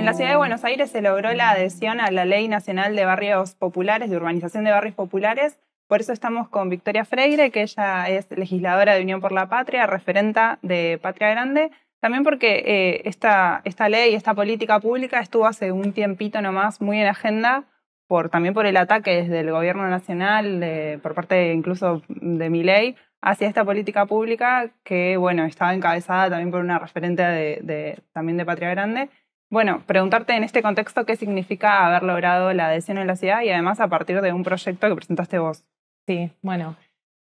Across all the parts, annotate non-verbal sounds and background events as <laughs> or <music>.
En la ciudad de Buenos Aires se logró la adhesión a la Ley Nacional de Barrios Populares, de Urbanización de Barrios Populares. Por eso estamos con Victoria Freire, que ella es legisladora de Unión por la Patria, referenta de Patria Grande. También porque eh, esta, esta ley, esta política pública estuvo hace un tiempito nomás muy en agenda, por, también por el ataque desde el gobierno nacional, por parte incluso de mi ley, hacia esta política pública que, bueno, estaba encabezada también por una referente de, también de Patria Grande. Bueno, preguntarte en este contexto qué significa haber logrado la adhesión en la ciudad y además a partir de un proyecto que presentaste vos. Sí, bueno,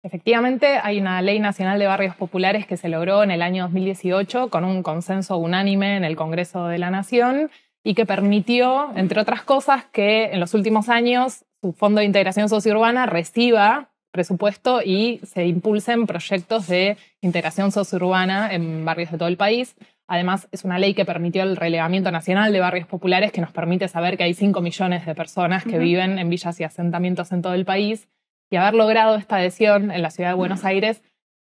Efectivamente, hay una ley nacional de barrios populares que se logró en el año 2018 con un consenso unánime en el Congreso de la Nación y que permitió, entre otras cosas, que en los últimos años su Fondo de Integración Sociurbana reciba presupuesto y se impulsen proyectos de integración sociurbana en barrios de todo el país. Además, es una ley que permitió el relevamiento nacional de barrios populares, que nos permite saber que hay 5 millones de personas que viven en villas y asentamientos en todo el país. Y haber logrado esta adhesión en la ciudad de Buenos Aires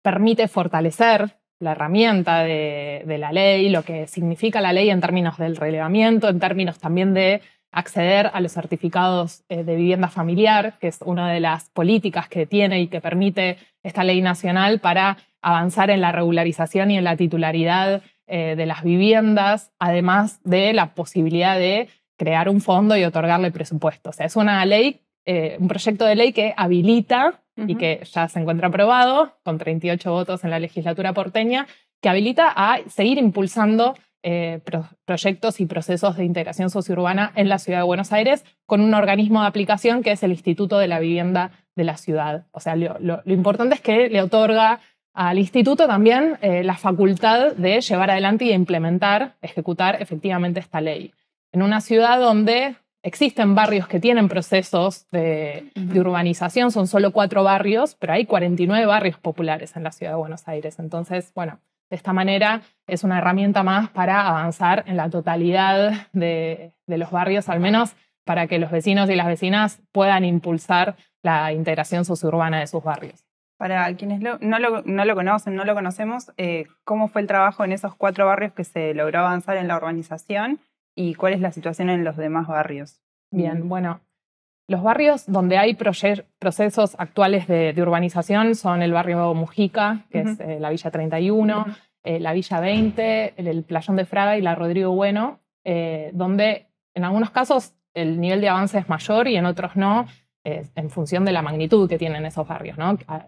permite fortalecer la herramienta de, de, la ley, lo que significa la ley en términos del relevamiento, en términos también de acceder a los certificados eh, de vivienda familiar, que es una de las políticas que tiene y que permite esta ley nacional para avanzar en la regularización y en la titularidad eh, de las viviendas, además de la posibilidad de crear un fondo y otorgarle presupuesto. O sea, es una ley, eh, un proyecto de ley que habilita y que ya se encuentra aprobado con 38 votos en la legislatura porteña, que habilita a seguir impulsando eh, proyectos y procesos de integración sociurbana en la ciudad de Buenos Aires con un organismo de aplicación que es el Instituto de la Vivienda de la Ciudad. O sea, lo importante es que le otorga al instituto también eh, la facultad de llevar adelante y implementar, ejecutar efectivamente esta ley. En una ciudad donde existen barrios que tienen procesos de, urbanización, son solo cuatro barrios, pero hay 49 barrios populares en la ciudad de Buenos Aires. Entonces, bueno, de esta manera es una herramienta más para avanzar en la totalidad de, los barrios, al menos para que los vecinos y las vecinas puedan impulsar la integración suburbana de sus barrios. Para quienes no, lo, conocen, no lo conocemos, eh, ¿cómo fue el trabajo en esos cuatro barrios que se logró avanzar en la urbanización y cuál es la situación en los demás barrios? Bien, bueno, los barrios donde hay procesos actuales de, urbanización son el barrio Mujica, que es eh, la Villa 31, eh, la Villa 20, el, Playón de Fraga y la Rodrigo Bueno, donde en algunos casos el nivel de avance es mayor y en otros no, en función de la magnitud que tienen esos barrios. ¿no? Ah,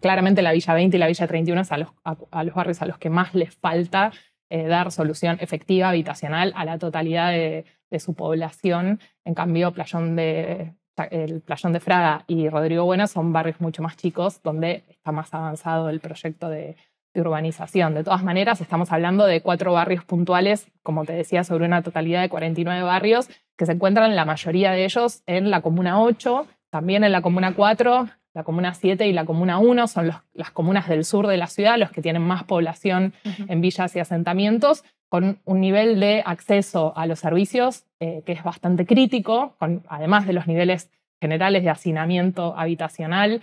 claramente la Villa 20 y la Villa 31 son a los, barrios a los que más les falta eh, dar solución efectiva habitacional a la totalidad de, su población. En cambio, Playón de, el Playón de Fraga y Rodrigo Buena son barrios mucho más chicos donde está más avanzado el proyecto de, de urbanización. De todas maneras, estamos hablando de cuatro barrios puntuales, como te decía, sobre una totalidad de 49 barrios que se encuentran la mayoría de ellos en la Comuna 8, también en la Comuna 4, la comuna 7 y la comuna 1 son las comunas del sur de la ciudad, los que tienen más población en villas y asentamientos, con un nivel de acceso a los servicios eh, que es bastante crítico, además de los niveles generales de hacinamiento habitacional,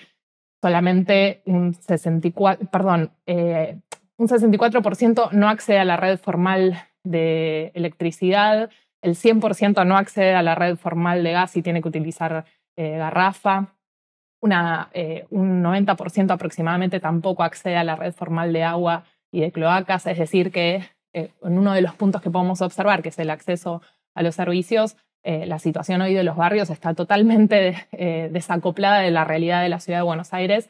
solamente un 64, perdón, eh, no accede a la red formal de electricidad, el 100% no accede a la red formal de gas y tiene que utilizar eh, garrafa. Eh, un 90% aproximadamente tampoco accede a la red formal de agua y de cloacas, es decir, que eh, en uno de los puntos que podemos observar, que es el acceso a los servicios, eh, la situación hoy de los barrios está totalmente desacoplada de la realidad de la ciudad de Buenos Aires.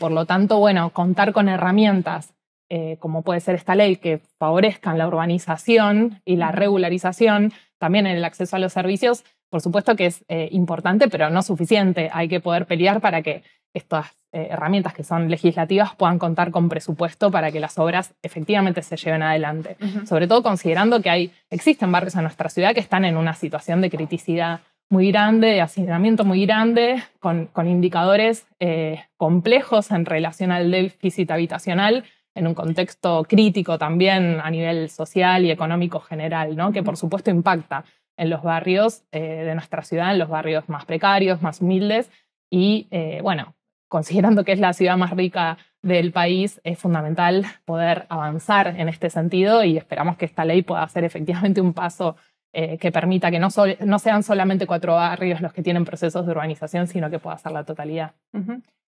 por lo tanto, bueno, contar con herramientas como puede ser esta ley que favorezcan la urbanización y la regularización, también en el acceso a los servicios, por supuesto que es eh, importante, pero no suficiente. Hay que poder pelear para que estas eh, herramientas que son legislativas puedan contar con presupuesto para que las obras efectivamente se lleven adelante. Sobre todo considerando que existen barrios en nuestra ciudad que están en una situación de criticidad muy grande, de hacinamiento muy grande, con, indicadores eh, complejos en relación al déficit habitacional en un contexto crítico también a nivel social y económico general, ¿no? que por supuesto impacta en los barrios eh, de nuestra ciudad, en los barrios más precarios, más humildes, y eh, bueno, considerando que es la ciudad más rica del país, es fundamental poder avanzar en este sentido y esperamos que esta ley pueda ser efectivamente un paso eh, que permita que no, no, sean solamente cuatro barrios los que tienen procesos de urbanización, sino que pueda ser la totalidad.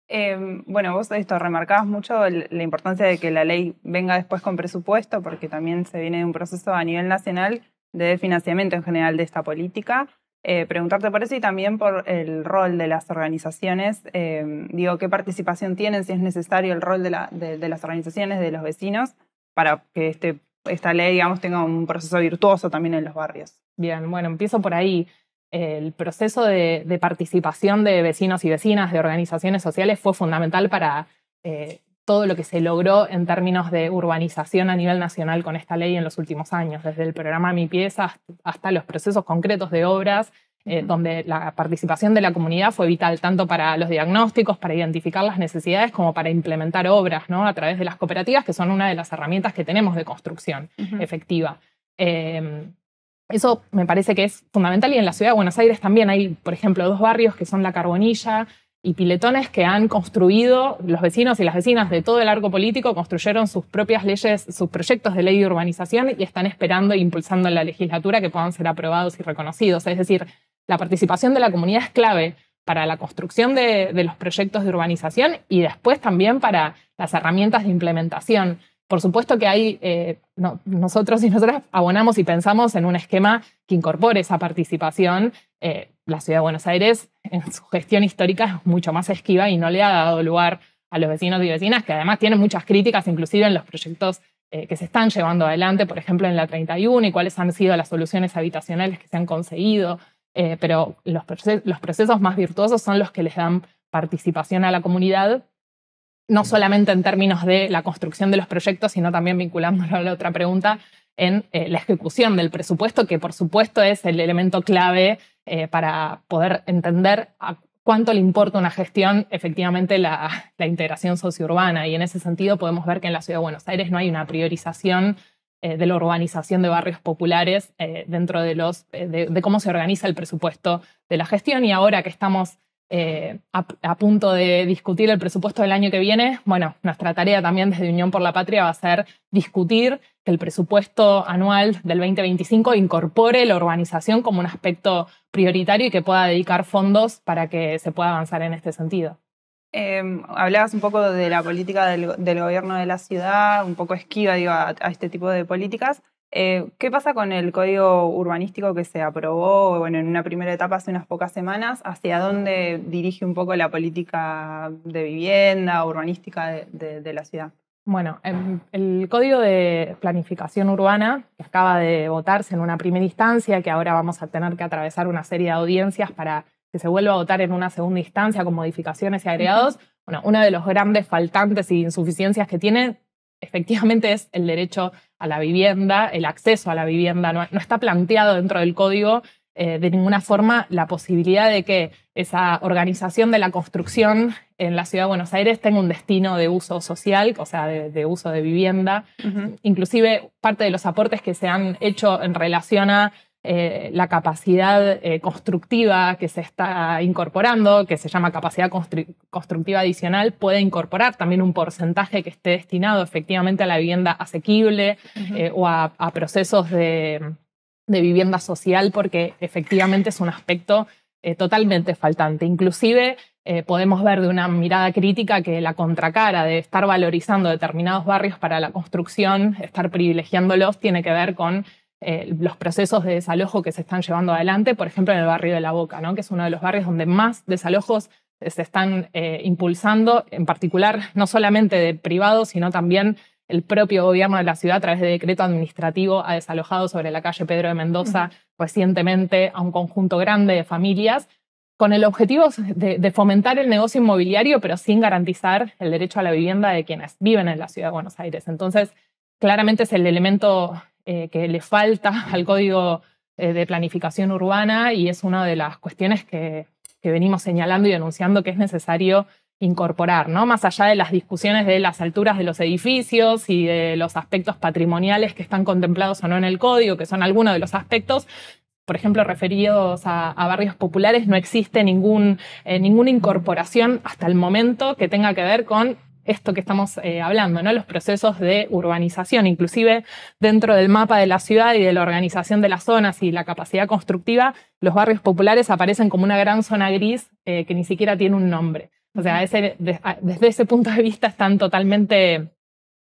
Em, bueno, vos esto remarcabas mucho la importancia de que la ley venga después con presupuesto, porque también se viene de un proceso a nivel nacional de financiamiento en general de esta política. Eh, preguntarte por eso y también por el rol de las organizaciones. Em, digo, ¿qué participación tienen, si es necesario, el rol de, de las organizaciones, de los vecinos, para que este, esta ley, digamos, tenga un proceso virtuoso también en los barrios? Bien, bueno, empiezo por ahí el proceso de, participación de vecinos y vecinas, de organizaciones sociales, fue fundamental para eh, todo lo que se logró en términos de urbanización a nivel nacional con esta ley en los últimos años, desde el programa Mi Pieza hasta los procesos concretos de obras, eh, donde la participación de la comunidad fue vital tanto para los diagnósticos, para identificar las necesidades, como para implementar obras ¿no? a través de las cooperativas, que son una de las herramientas que tenemos de construcción efectiva. Em, eso me parece que es fundamental y en la ciudad de Buenos Aires también hay, por ejemplo, dos barrios que son La Carbonilla y Piletones que han construido, los vecinos y las vecinas de todo el arco político construyeron sus propias leyes, sus proyectos de ley de urbanización y están esperando e impulsando en la legislatura que puedan ser aprobados y reconocidos. Es decir, la participación de la comunidad es clave para la construcción de, de los proyectos de urbanización y después también para las herramientas de implementación. Por supuesto que hay, eh, nosotros y nosotras abonamos y pensamos en un esquema que incorpore esa participación. Eh, la ciudad de Buenos Aires, en su gestión histórica, es mucho más esquiva y no le ha dado lugar a los vecinos y vecinas, que además tienen muchas críticas, inclusive en los proyectos eh, que se están llevando adelante, por ejemplo, en la 31 y cuáles han sido las soluciones habitacionales que se han conseguido. pero los procesos más virtuosos son los que les dan participación a la comunidad no solamente en términos de la construcción de los proyectos, sino también vinculándolo a la otra pregunta, en eh, la ejecución del presupuesto, que por supuesto es el elemento clave eh, para poder entender a cuánto le importa una gestión efectivamente la, integración sociourbana. Y en ese sentido podemos ver que en la Ciudad de Buenos Aires no hay una priorización eh, de la urbanización de barrios populares dentro de, los, de cómo se organiza el presupuesto de la gestión. Y ahora que estamos eh, a, punto de discutir el presupuesto del año que viene, bueno, nuestra tarea también desde Unión por la Patria va a ser discutir que el presupuesto anual del 2025 incorpore la urbanización como un aspecto prioritario y que pueda dedicar fondos para que se pueda avanzar en este sentido. Em, hablabas un poco de la política del, gobierno de la ciudad, un poco esquiva a este tipo de políticas. Eh, ¿Qué pasa con el código urbanístico que se aprobó bueno, en una primera etapa hace unas pocas semanas? ¿Hacia dónde dirige un poco la política de vivienda, urbanística de, la ciudad? Bueno, em, el código de planificación urbana que acaba de votarse en una primera instancia, que ahora vamos a tener que atravesar una serie de audiencias para que se vuelva a votar en una segunda instancia con modificaciones y agregados, bueno, uno de los grandes faltantes y insuficiencias que tiene efectivamente es el derecho a la vivienda, el acceso a la vivienda. No, está planteado dentro del código eh, de ninguna forma la posibilidad de que esa organización de la construcción en la ciudad de Buenos Aires tenga un destino de uso social, o sea, de, uso de vivienda. Inclusive parte de los aportes que se han hecho en relación a eh, la capacidad eh, constructiva que se está incorporando, que se llama capacidad constructiva adicional, puede incorporar también un porcentaje que esté destinado efectivamente a la vivienda asequible eh, o a, procesos de, vivienda social, porque efectivamente es un aspecto totalmente faltante. Inclusive podemos ver de una mirada crítica que la contracara de estar valorizando determinados barrios para la construcción, estar privilegiándolos, tiene que ver con eh, los procesos de desalojo que se están llevando adelante, por ejemplo, en el barrio de La Boca, que es uno de los barrios donde más desalojos se están eh, impulsando, en particular no solamente de privados, sino también el propio gobierno de la ciudad a través de decreto administrativo ha desalojado sobre la calle Pedro de Mendoza recientemente a un conjunto grande de familias con el objetivo de, de, fomentar el negocio inmobiliario, pero sin garantizar el derecho a la vivienda de quienes viven en la ciudad de Buenos Aires. Entonces, claramente es el elemento eh, que le falta <laughs> al código eh, de planificación urbana y es una de las cuestiones que, venimos señalando y denunciando que es necesario incorporar, ¿no? Más allá de las discusiones de las alturas de los edificios y de los aspectos patrimoniales que están contemplados o no en el código, que son algunos de los aspectos, por ejemplo, referidos a, barrios populares, no existe ningún, eh, ninguna incorporación hasta el momento que tenga que ver con esto que estamos eh, hablando, ¿no? Los procesos de urbanización, inclusive dentro del mapa de la ciudad y de la organización de las zonas y la capacidad constructiva, los barrios populares aparecen como una gran zona gris eh, que ni siquiera tiene un nombre. O sea, desde ese punto de vista están totalmente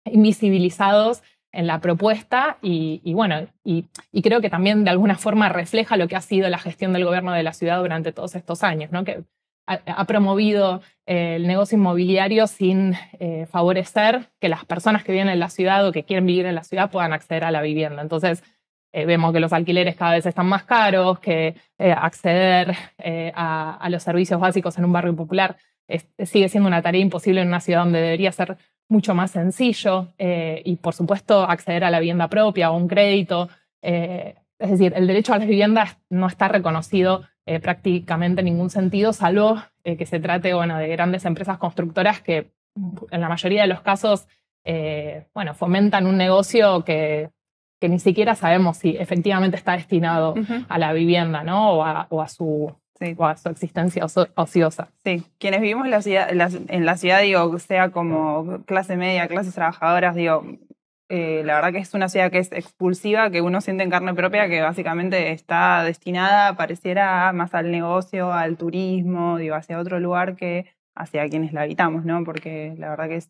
invisibilizados en la propuesta y, bueno, y, creo que también de alguna forma refleja lo que ha sido la gestión del gobierno de la ciudad durante todos estos años, ¿no? ha, promovido eh, el negocio inmobiliario sin eh, favorecer que las personas que vienen en la ciudad o que quieren vivir en la ciudad puedan acceder a la vivienda. Entonces, eh, vemos que los alquileres cada vez están más caros, que acceder a, los servicios básicos en un barrio popular sigue siendo una tarea imposible en una ciudad donde debería ser mucho más sencillo y por supuesto acceder a la vivienda propia o un crédito es decir, el derecho a las viviendas no está reconocido eh, prácticamente en ningún sentido, salvo eh, que se trate bueno, de grandes empresas constructoras que en la mayoría de los casos eh, bueno, fomentan un negocio que, ni siquiera sabemos si efectivamente está destinado a la vivienda ¿no? o, a, su, a su existencia ociosa. Sí, quienes vivimos en la ciudad, en la ciudad digo, sea como clase media, clases trabajadoras, digo, eh, la verdad que es una ciudad que es expulsiva, que uno siente en carne propia, que básicamente está destinada, pareciera, más al negocio, al turismo, digo, hacia otro lugar que hacia quienes la habitamos, ¿no? Porque la verdad que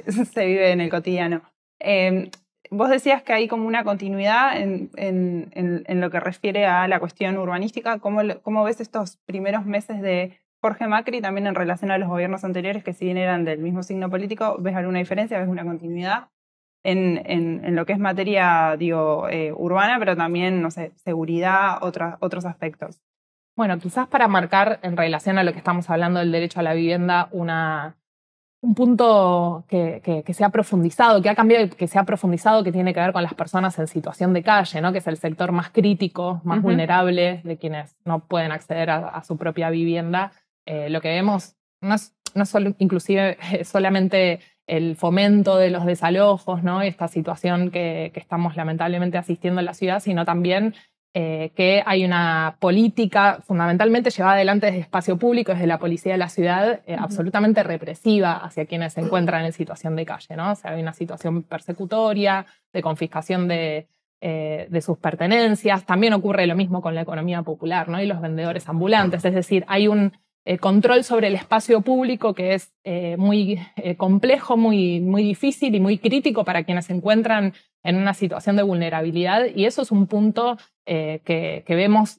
<laughs> se, vive en el cotidiano. Eh, vos decías que hay como una continuidad en, en, lo que refiere a la cuestión urbanística. ¿Cómo, ¿Cómo ves estos primeros meses de Jorge Macri también en relación a los gobiernos anteriores que si bien eran del mismo signo político? ¿Ves alguna diferencia? ¿Ves una continuidad? en, en, lo que es materia digo, eh, urbana, pero también, no sé, seguridad, otros aspectos. Bueno, quizás para marcar en relación a lo que estamos hablando del derecho a la vivienda, una, un punto que, que, se ha profundizado, que ha cambiado, que se ha profundizado, que tiene que ver con las personas en situación de calle, ¿no? que es el sector más crítico, más vulnerable de quienes no pueden acceder a, su propia vivienda. Eh, lo que vemos no es, no solo, inclusive <laughs> solamente el fomento de los desalojos, ¿no? esta situación que, estamos lamentablemente asistiendo en la ciudad, sino también eh, que hay una política fundamentalmente llevada adelante desde espacio público, desde la policía de la ciudad, eh, absolutamente represiva hacia quienes se encuentran en situación de calle. ¿no? O sea, hay una situación persecutoria, de confiscación de, eh, de sus pertenencias. También ocurre lo mismo con la economía popular ¿no? y los vendedores ambulantes. Es decir, hay un eh, control sobre el espacio público que es eh, muy eh, complejo, muy, muy difícil y muy crítico para quienes se encuentran en una situación de vulnerabilidad. Y eso es un punto que, vemos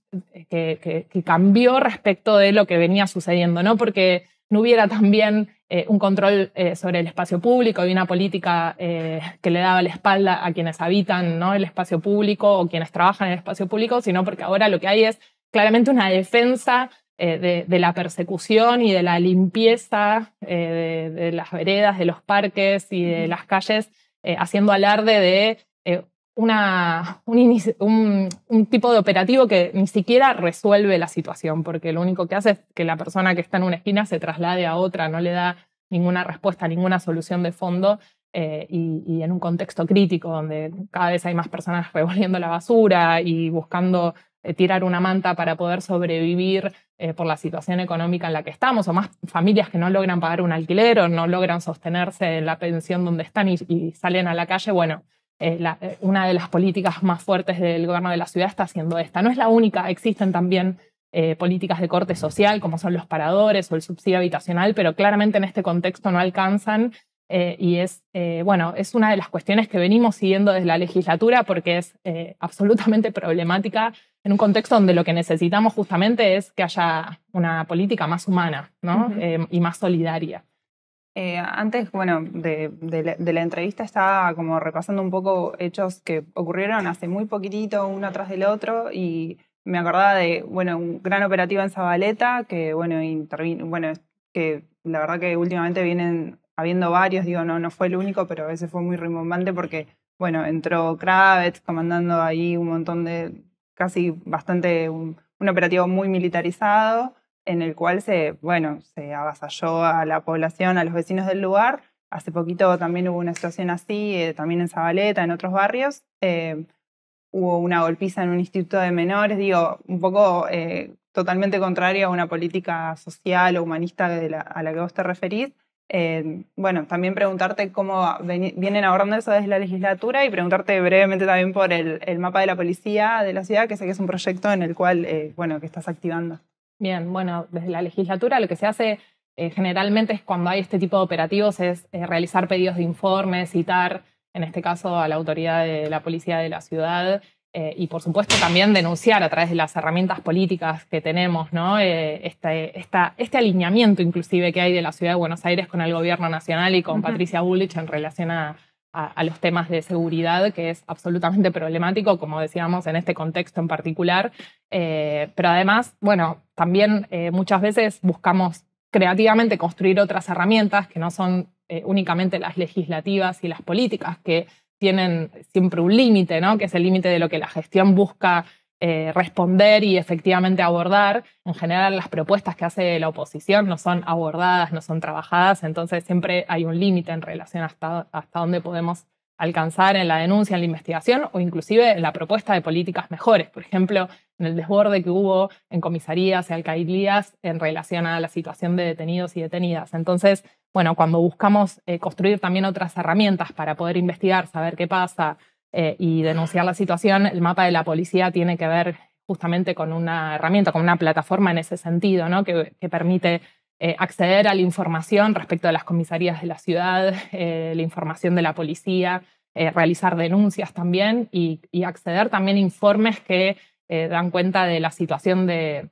que, cambió respecto de lo que venía sucediendo, ¿no? Porque no hubiera también un control sobre el espacio público y una política que le daba la espalda a quienes habitan ¿no? el espacio público o quienes trabajan en el espacio público, sino porque ahora lo que hay es claramente una defensa eh, de, la persecución y de la limpieza eh, de, las veredas, de los parques y de las calles, eh, haciendo alarde de un, tipo de operativo que ni siquiera resuelve la situación, porque lo único que hace es que la persona que está en una esquina se traslade a otra, no le da ninguna respuesta, ninguna solución de fondo. y, y, en un contexto crítico donde cada vez hay más personas revolviendo la basura y buscando eh, tirar una manta para poder sobrevivir eh, por la situación económica en la que estamos, o más familias que no logran pagar un alquiler o no logran sostenerse en la pensión donde están y, salen a la calle, bueno, eh, una de las políticas más fuertes del gobierno de la ciudad está haciendo esta. No es la única, existen también políticas de corte social, como son los paradores o el subsidio habitacional, pero claramente en este contexto no alcanzan. y es, bueno, es una de las cuestiones que venimos siguiendo desde la legislatura porque es absolutamente problemática en un contexto donde lo que necesitamos justamente es que haya una política más humana ¿no? Eh, y más solidaria. Eh, antes, bueno, de, la, entrevista estaba como repasando un poco hechos que ocurrieron hace muy poquitito, uno tras del otro, y me acordaba de, bueno, un gran operativo en Zabaleta, que, bueno, bueno, que la verdad que últimamente vienen habiendo varios, digo, no, no fue el único, pero ese fue muy rimbombante porque, bueno, entró Kravitz comandando ahí un montón de, casi bastante un, operativo muy militarizado en el cual se, bueno, se avasalló a la población, a los vecinos del lugar. Hace poquito también hubo una situación así, eh, también en Zabaleta, en otros barrios. Eh, hubo una golpiza en un instituto de menores, digo, un poco eh, totalmente contraria a una política social o humanista a la que vos te referís. Eh, bueno, también preguntarte cómo vienen abordando eso desde la legislatura y preguntarte brevemente también por el, mapa de la policía de la ciudad, que sé que es un proyecto en el cual, eh, bueno, que estás activando. Bien, bueno, desde la legislatura lo que se hace eh, generalmente es cuando hay este tipo de operativos es realizar pedidos de informes, citar, en este caso, a la autoridad de la policía de la ciudad eh, y por supuesto también denunciar a través de las herramientas políticas que tenemos, ¿no? Eh, este, este, alineamiento inclusive que hay de la Ciudad de Buenos Aires con el gobierno nacional y con Patricia Bullich en relación a, los temas de seguridad, que es absolutamente problemático, como decíamos, en este contexto en particular. Eh, pero además, bueno, también muchas veces buscamos creativamente construir otras herramientas que no son únicamente las legislativas y las políticas, que tienen siempre un límite, ¿no? que es el límite de lo que la gestión busca eh, responder y efectivamente abordar. En general, las propuestas que hace la oposición no son abordadas, no son trabajadas, entonces siempre hay un límite en relación hasta, hasta dónde podemos alcanzar en la denuncia, en la investigación o inclusive en la propuesta de políticas mejores. Por ejemplo, en el desborde que hubo en comisarías y alcaldías en relación a la situación de detenidos y detenidas. Entonces, bueno, cuando buscamos eh, construir también otras herramientas para poder investigar, saber qué pasa eh, y denunciar la situación, el mapa de la policía tiene que ver justamente con una herramienta, con una plataforma en ese sentido, ¿no? que permite eh, acceder a la información respecto a las comisarías de la ciudad, eh, la información de la policía, eh, realizar denuncias también y, acceder también a informes que dan cuenta de la situación de,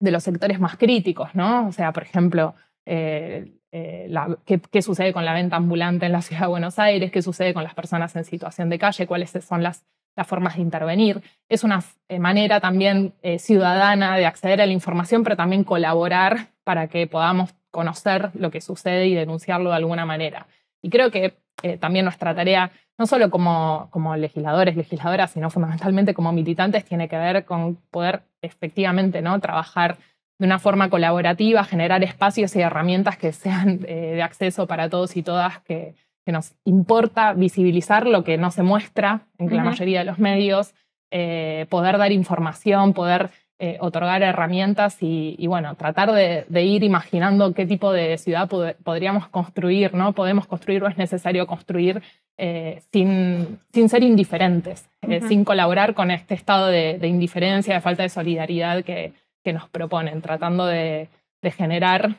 los sectores más críticos, ¿no? O sea, por ejemplo, qué, sucede con la venta ambulante en la ciudad de Buenos Aires, qué sucede con las personas en situación de calle, cuáles son las, las formas de intervenir. Es una manera también ciudadana de acceder a la información, pero también colaborar para que podamos conocer lo que sucede y denunciarlo de alguna manera. Y creo que eh, también nuestra tarea, no solo como, como legisladores, legisladoras, sino fundamentalmente como militantes, tiene que ver con poder efectivamente ¿no? trabajar de una forma colaborativa, generar espacios y herramientas que sean eh, de acceso para todos y todas, que, nos importa visibilizar lo que no se muestra en la mayoría de los medios, eh, poder dar información, poder eh, otorgar herramientas y, bueno, tratar de, ir imaginando qué tipo de ciudad podríamos construir, ¿no? Podemos construir o es necesario construir eh, sin, ser indiferentes, eh, sin colaborar con este estado de, indiferencia, de falta de solidaridad que, nos proponen, tratando de generar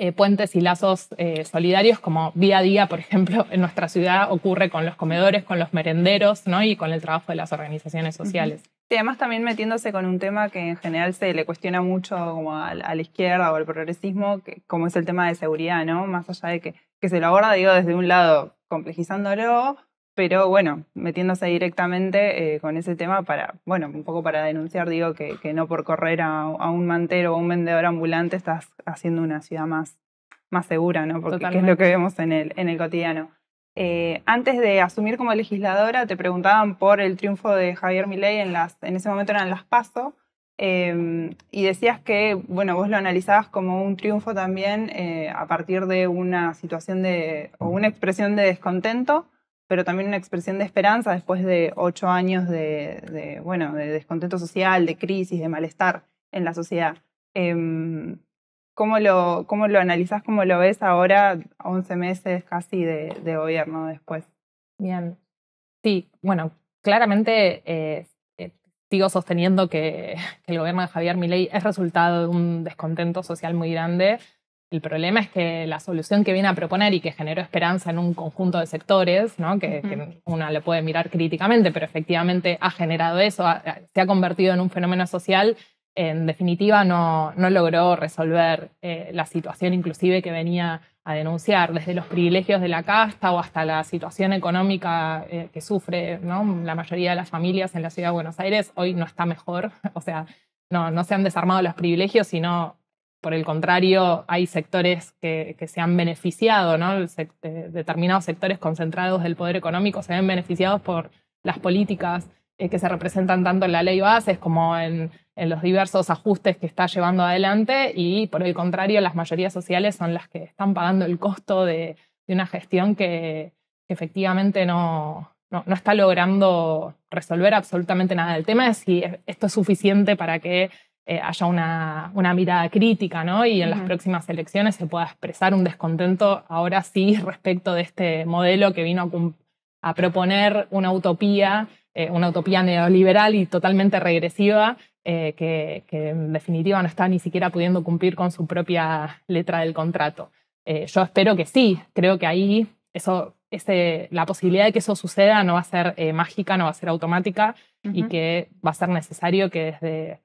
eh, puentes y lazos eh, solidarios, como día a día, por ejemplo, en nuestra ciudad ocurre con los comedores, con los merenderos ¿no? y con el trabajo de las organizaciones sociales. y además también metiéndose con un tema que en general se le cuestiona mucho como a, la izquierda o al progresismo, que, como es el tema de seguridad, ¿no? Más allá de que, que se lo aborda, digo, desde un lado complejizándolo, pero bueno, metiéndose directamente eh, con ese tema para, bueno, un poco para denunciar, digo, que, que no por correr a, un mantero o un vendedor ambulante estás haciendo una ciudad más, más segura, ¿no? Porque es lo que vemos en el, en el cotidiano. Eh, antes de asumir como legisladora, te preguntaban por el triunfo de Javier Milei en las, en ese momento eran las PASO, em, y decías que, bueno, vos lo analizabas como un triunfo también eh, a partir de una situación de, o una expresión de descontento, pero también una expresión de esperanza después de ocho años de, de bueno, de descontento social, de crisis, de malestar en la sociedad. Eh, ¿cómo, lo, ¿Cómo lo analizás, cómo lo ves ahora, once meses casi de, de gobierno después? Bien, sí, bueno, claramente eh, eh, sigo sosteniendo que, que, el gobierno de Javier Milei es resultado de un descontento social muy grande el problema es que la solución que viene a proponer y que generó esperanza en un conjunto de sectores, que, una le puede mirar críticamente, pero efectivamente ha generado eso, se ha convertido en un fenómeno social, en definitiva no, logró resolver eh, la situación inclusive que venía a denunciar, desde los privilegios de la casta o hasta la situación económica eh, que sufre la mayoría de las familias en la ciudad de Buenos Aires, hoy no está mejor, <laughs> o sea, no se han desarmado los privilegios, sino por el contrario, hay sectores que, se han beneficiado, ¿no? determinados sectores concentrados del poder económico se ven beneficiados por las políticas eh, que se representan tanto en la ley bases como en, los diversos ajustes que está llevando adelante y por el contrario las mayorías sociales son las que están pagando el costo de, una gestión que, efectivamente no, no, está logrando resolver absolutamente nada. del tema es si esto es suficiente para que eh, haya una, una, mirada crítica, ¿no? Y en las próximas elecciones se pueda expresar un descontento, ahora sí, respecto de este modelo que vino a, proponer una utopía, eh, una utopía neoliberal y totalmente regresiva, eh, que, en definitiva no está ni siquiera pudiendo cumplir con su propia letra del contrato. yo espero que sí, creo que ahí eso ese, la posibilidad de que eso suceda no va a ser mágica, no va a ser automática y que va a ser necesario que desde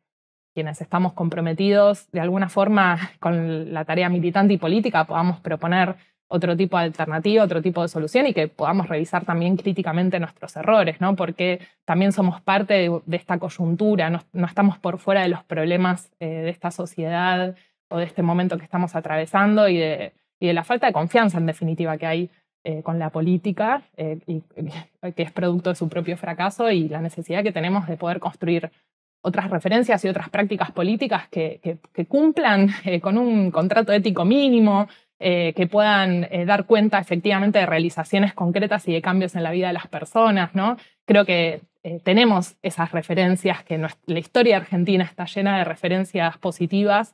quienes estamos comprometidos de alguna forma <laughs> con la tarea militante y política podamos proponer otro tipo de alternativa, otro tipo de solución y que podamos revisar también críticamente nuestros errores, ¿no? Porque también somos parte de, esta coyuntura, no, estamos por fuera de los problemas eh, de esta sociedad o de este momento que estamos atravesando y de, de la falta de confianza, en definitiva, que hay eh, con la política, eh, y, <laughs> que es producto de su propio fracaso y la necesidad que tenemos de poder construir otras referencias y otras prácticas políticas que, cumplan eh, con un contrato ético mínimo, eh, que puedan eh, dar cuenta efectivamente de realizaciones concretas y de cambios en la vida de las personas, ¿no? Creo que tenemos esas referencias, que la historia argentina está llena de referencias positivas,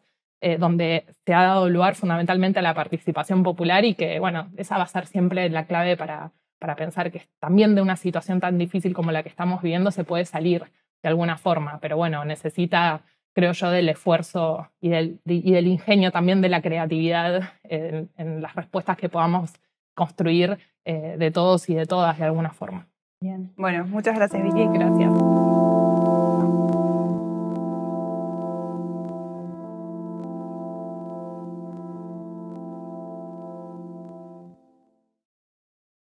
donde se ha dado lugar fundamentalmente a la participación popular y que, bueno, esa va a ser siempre la clave para, para pensar que también de una situación tan difícil como la que estamos viviendo se puede salir de alguna forma, pero bueno, necesita, creo yo, del esfuerzo y del, y del ingenio también de la creatividad en, las respuestas que podamos construir eh, de todos y de todas de alguna forma. Bien. Bueno, muchas gracias Vicky, gracias.